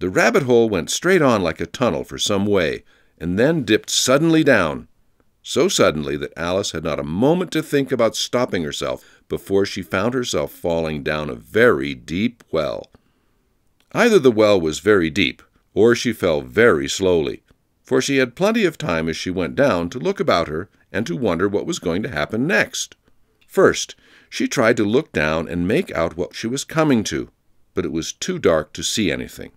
The rabbit hole went straight on like a tunnel for some way, and then dipped suddenly down. So suddenly that Alice had not a moment to think about stopping herself before she found herself falling down a very deep well. Either the well was very deep, or she fell very slowly, for she had plenty of time as she went down to look about her and to wonder what was going to happen next. First, she tried to look down and make out what she was coming to, but it was too dark to see anything.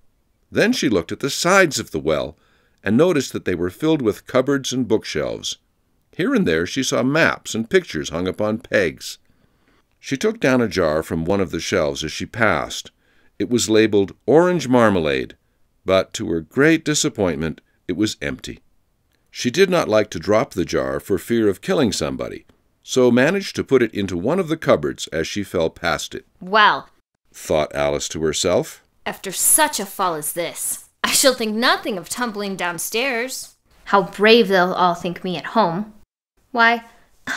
Then she looked at the sides of the well and noticed that they were filled with cupboards and bookshelves. Here and there she saw maps and pictures hung upon pegs. She took down a jar from one of the shelves as she passed. It was labeled orange marmalade, but to her great disappointment, it was empty. She did not like to drop the jar for fear of killing somebody, so managed to put it into one of the cupboards as she fell past it. Well, thought Alice to herself, after such a fall as this, I shall think nothing of tumbling downstairs. How brave they'll all think me at home. Why,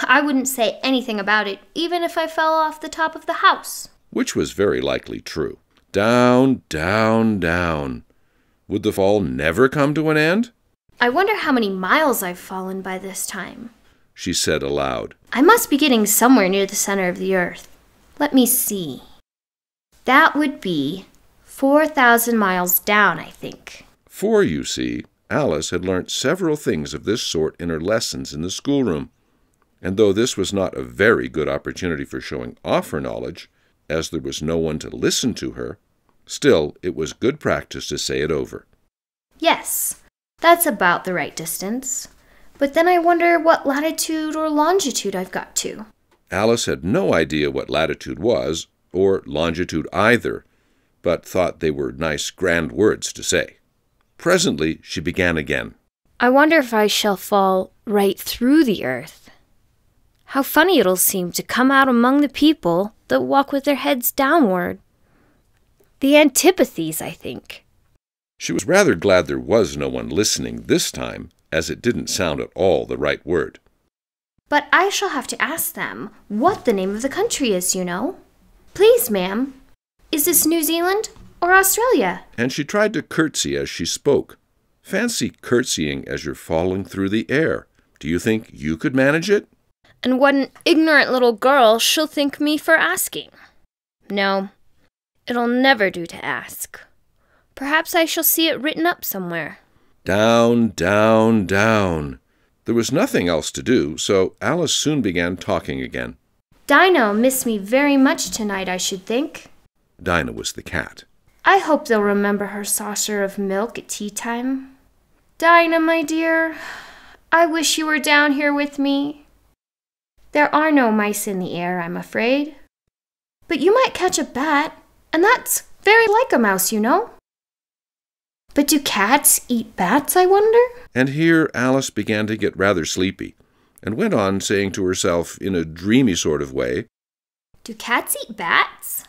I wouldn't say anything about it, even if I fell off the top of the house. Which was very likely true. Down, down, down. Would the fall never come to an end? I wonder how many miles I've fallen by this time, she said aloud. I must be getting somewhere near the center of the earth. Let me see. That would be 4,000 miles down, I think. For, you see, Alice had learnt several things of this sort in her lessons in the schoolroom. And though this was not a very good opportunity for showing off her knowledge, as there was no one to listen to her, still it was good practice to say it over. Yes, that's about the right distance. But then I wonder what latitude or longitude I've got to. Alice had no idea what latitude was, or longitude either, but thought they were nice grand words to say. Presently she began again. I wonder if I shall fall right through the earth. How funny it'll seem to come out among the people that walk with their heads downward. The antipathies, I think. She was rather glad there was no one listening this time, as it didn't sound at all the right word. But I shall have to ask them what the name of the country is, you know. Please, ma'am, is this New Zealand or Australia? And she tried to curtsy as she spoke. Fancy curtsying as you're falling through the air. Do you think you could manage it? And what an ignorant little girl she'll think me for asking. No, it'll never do to ask. Perhaps I shall see it written up somewhere. Down, down, down. There was nothing else to do, so Alice soon began talking again. Dino missed me very much tonight, I should think. Dinah was the cat. I hope they'll remember her saucer of milk at tea time. Dinah, my dear, I wish you were down here with me. There are no mice in the air, I'm afraid. But you might catch a bat, and that's very like a mouse, you know. But do cats eat bats, I wonder? And here Alice began to get rather sleepy, and went on saying to herself in a dreamy sort of way, Do cats eat bats?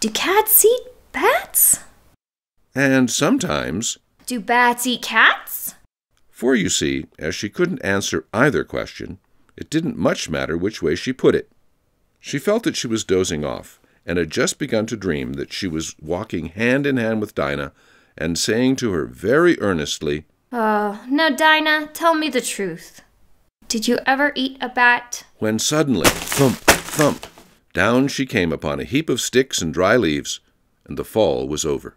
Do cats eat bats? And sometimes. Do bats eat cats? For you see, as she couldn't answer either question, it didn't much matter which way she put it. She felt that she was dozing off, and had just begun to dream that she was walking hand in hand with Dinah and saying to her very earnestly, Oh, now, Dinah, tell me the truth. Did you ever eat a bat? When suddenly, thump, thump, down she came upon a heap of sticks and dry leaves, and the fall was over.